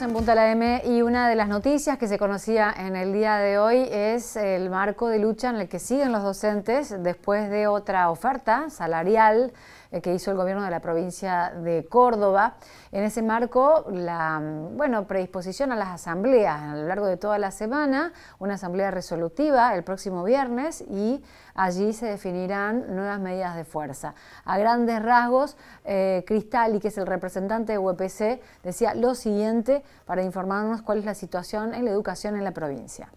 en Punta la M y una de las noticias que se conocía en el día de hoy es el marco de lucha en el que siguen los docentes después de otra oferta salarial eh, que hizo el gobierno de la provincia de Córdoba. En ese marco, la mm, bueno, predisposición a las asambleas a lo largo de toda la semana, una asamblea resolutiva el próximo viernes y allí se definirán nuevas medidas de fuerza. A grandes rasgos, eh, Cristali, que es el representante de UPC, decía lo siguiente para informarnos cuál es la situación en la educación en la provincia.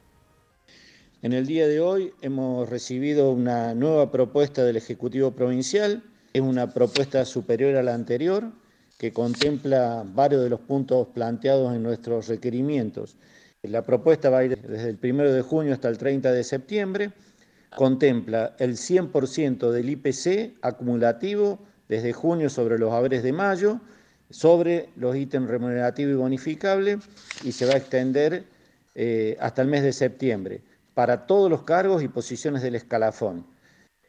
En el día de hoy hemos recibido una nueva propuesta del Ejecutivo Provincial es una propuesta superior a la anterior que contempla varios de los puntos planteados en nuestros requerimientos. La propuesta va a ir desde el 1 de junio hasta el 30 de septiembre. Contempla el 100% del IPC acumulativo desde junio sobre los haberes de mayo, sobre los ítems remunerativos y bonificables, y se va a extender eh, hasta el mes de septiembre para todos los cargos y posiciones del escalafón.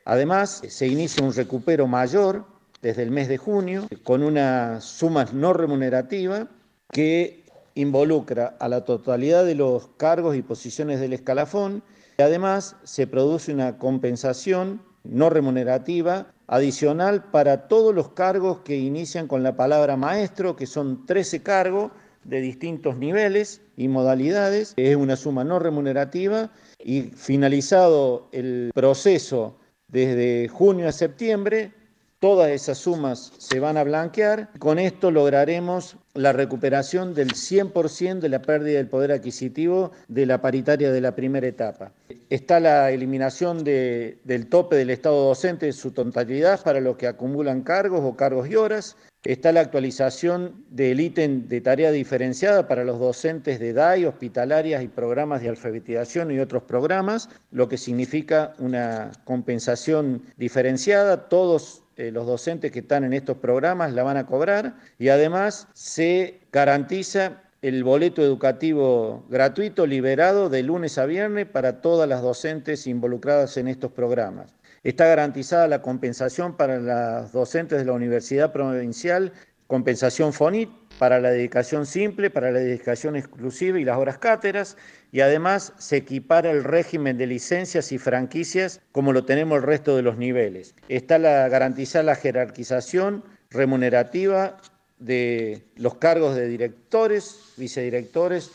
Además, se inicia un recupero mayor desde el mes de junio con una suma no remunerativa que involucra a la totalidad de los cargos y posiciones del escalafón y además se produce una compensación no remunerativa adicional para todos los cargos que inician con la palabra maestro, que son 13 cargos de distintos niveles y modalidades. Es una suma no remunerativa y finalizado el proceso desde junio a septiembre, todas esas sumas se van a blanquear. Con esto lograremos la recuperación del 100% de la pérdida del poder adquisitivo de la paritaria de la primera etapa. Está la eliminación de, del tope del Estado docente en su totalidad para los que acumulan cargos o cargos y horas. Está la actualización del ítem de tarea diferenciada para los docentes de DAI, hospitalarias y programas de alfabetización y otros programas, lo que significa una compensación diferenciada. Todos eh, los docentes que están en estos programas la van a cobrar y además se garantiza el boleto educativo gratuito liberado de lunes a viernes para todas las docentes involucradas en estos programas. Está garantizada la compensación para las docentes de la Universidad Provincial, compensación FONIT, para la dedicación simple, para la dedicación exclusiva y las horas cáteras, y además se equipara el régimen de licencias y franquicias como lo tenemos el resto de los niveles. Está la garantizar la jerarquización remunerativa de los cargos de directores, vicedirectores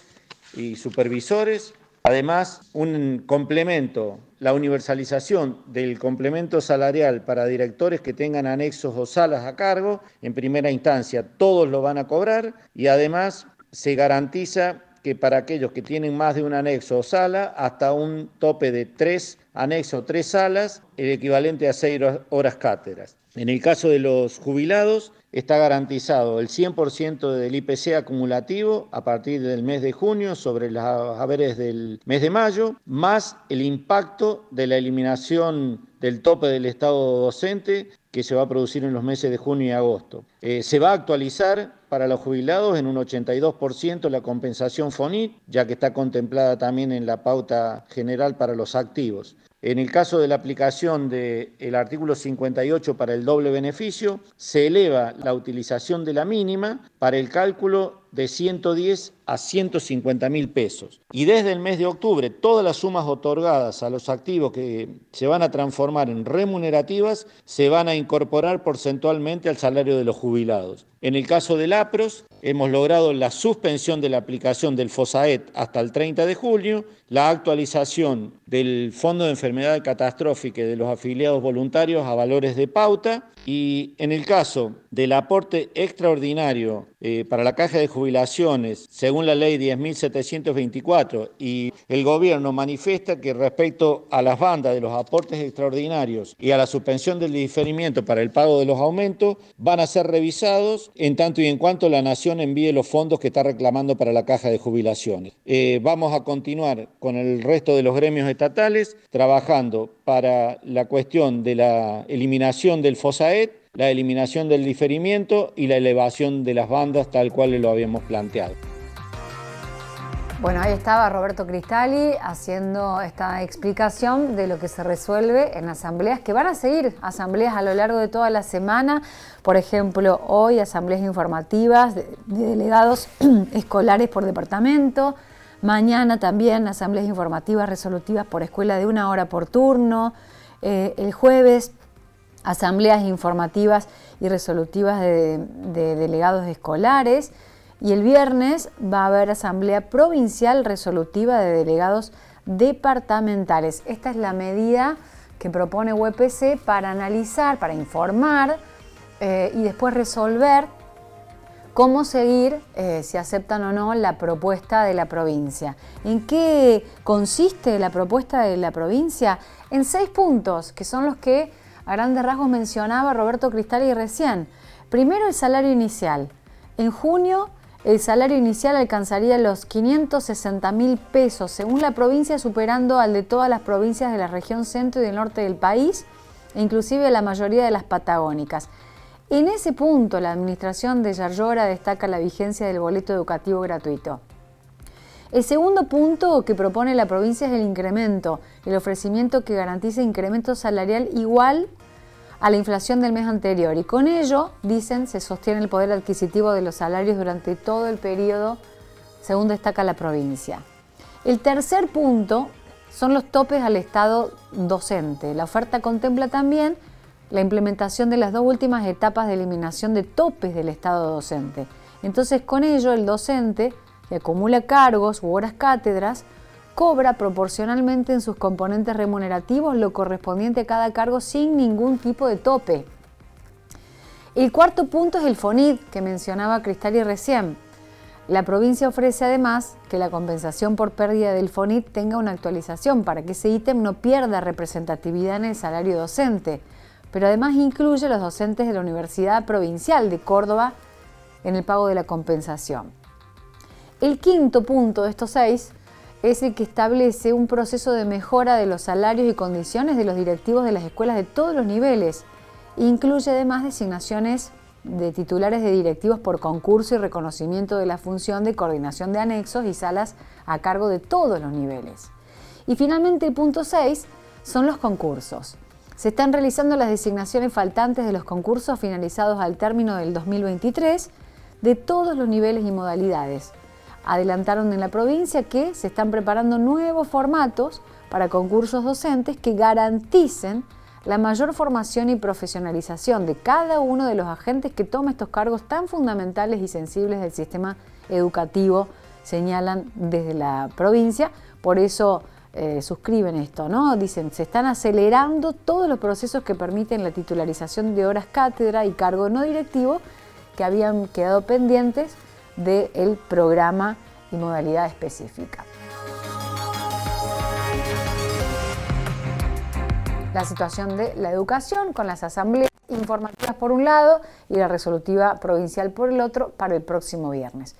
y supervisores Además, un complemento, la universalización del complemento salarial para directores que tengan anexos o salas a cargo, en primera instancia todos lo van a cobrar y además se garantiza que para aquellos que tienen más de un anexo o sala, hasta un tope de tres anexos, o tres salas, el equivalente a seis horas cátedras. En el caso de los jubilados, está garantizado el 100% del IPC acumulativo a partir del mes de junio sobre los haberes del mes de mayo, más el impacto de la eliminación del tope del estado docente que se va a producir en los meses de junio y agosto. Eh, se va a actualizar para los jubilados en un 82% la compensación FONIT, ya que está contemplada también en la pauta general para los activos. En el caso de la aplicación del artículo 58 para el doble beneficio, se eleva la utilización de la mínima para el cálculo de 110 a 150 mil pesos. Y desde el mes de octubre, todas las sumas otorgadas a los activos que se van a transformar en remunerativas se van a incorporar porcentualmente al salario de los jubilados. En el caso del Lapros hemos logrado la suspensión de la aplicación del FOSAET hasta el 30 de julio, la actualización del Fondo de Enfermedad Catastrófica de los afiliados voluntarios a valores de pauta y en el caso del aporte extraordinario eh, para la caja de jubilaciones, según la ley 10.724, y el gobierno manifiesta que respecto a las bandas de los aportes extraordinarios y a la suspensión del diferimiento para el pago de los aumentos, van a ser revisados en tanto y en cuanto la Nación envíe los fondos que está reclamando para la caja de jubilaciones. Eh, vamos a continuar con el resto de los gremios estatales trabajando para la cuestión de la eliminación del FOSAET, la eliminación del diferimiento y la elevación de las bandas tal cual lo habíamos planteado. Bueno, ahí estaba Roberto Cristalli haciendo esta explicación de lo que se resuelve en asambleas, que van a seguir asambleas a lo largo de toda la semana. Por ejemplo, hoy asambleas informativas de, delegados escolares por departamento. Mañana también asambleas informativas resolutivas por escuela de una hora por turno. Eh, el jueves asambleas informativas y resolutivas de delegados escolares. Y el viernes va a haber asamblea provincial resolutiva de delegados departamentales. Esta es la medida que propone UPC e para analizar, para informar eh, y después resolver cómo seguir, eh, si aceptan o no, la propuesta de la provincia. ¿En qué consiste la propuesta de la provincia? En seis puntos, que son los que a grandes rasgos mencionaba Roberto Cristal y recién. Primero, el salario inicial. En junio el salario inicial alcanzaría los 560 mil pesos, según la provincia, superando al de todas las provincias de la región centro y del norte del país, e inclusive la mayoría de las patagónicas. En ese punto, la administración de Yarlora destaca la vigencia del boleto educativo gratuito. El segundo punto que propone la provincia es el incremento, el ofrecimiento que garantice incremento salarial igual a la inflación del mes anterior y con ello, dicen, se sostiene el poder adquisitivo de los salarios durante todo el periodo, según destaca la provincia. El tercer punto son los topes al Estado docente. La oferta contempla también la implementación de las dos últimas etapas de eliminación de topes del Estado docente. Entonces, con ello, el docente que acumula cargos u horas cátedras cobra proporcionalmente en sus componentes remunerativos lo correspondiente a cada cargo sin ningún tipo de tope. El cuarto punto es el FONID que mencionaba y recién. La provincia ofrece además que la compensación por pérdida del FONID tenga una actualización para que ese ítem no pierda representatividad en el salario docente, pero además incluye a los docentes de la Universidad Provincial de Córdoba en el pago de la compensación. El quinto punto de estos seis es el que establece un proceso de mejora de los salarios y condiciones de los directivos de las escuelas de todos los niveles. Incluye además designaciones de titulares de directivos por concurso y reconocimiento de la función de coordinación de anexos y salas a cargo de todos los niveles. Y finalmente punto 6 son los concursos. Se están realizando las designaciones faltantes de los concursos finalizados al término del 2023 de todos los niveles y modalidades, adelantaron en la provincia que se están preparando nuevos formatos para concursos docentes que garanticen la mayor formación y profesionalización de cada uno de los agentes que toma estos cargos tan fundamentales y sensibles del sistema educativo, señalan desde la provincia. Por eso eh, suscriben esto, ¿no? Dicen, se están acelerando todos los procesos que permiten la titularización de horas cátedra y cargo no directivo que habían quedado pendientes del programa y modalidad específica. La situación de la educación con las asambleas informativas por un lado y la resolutiva provincial por el otro para el próximo viernes.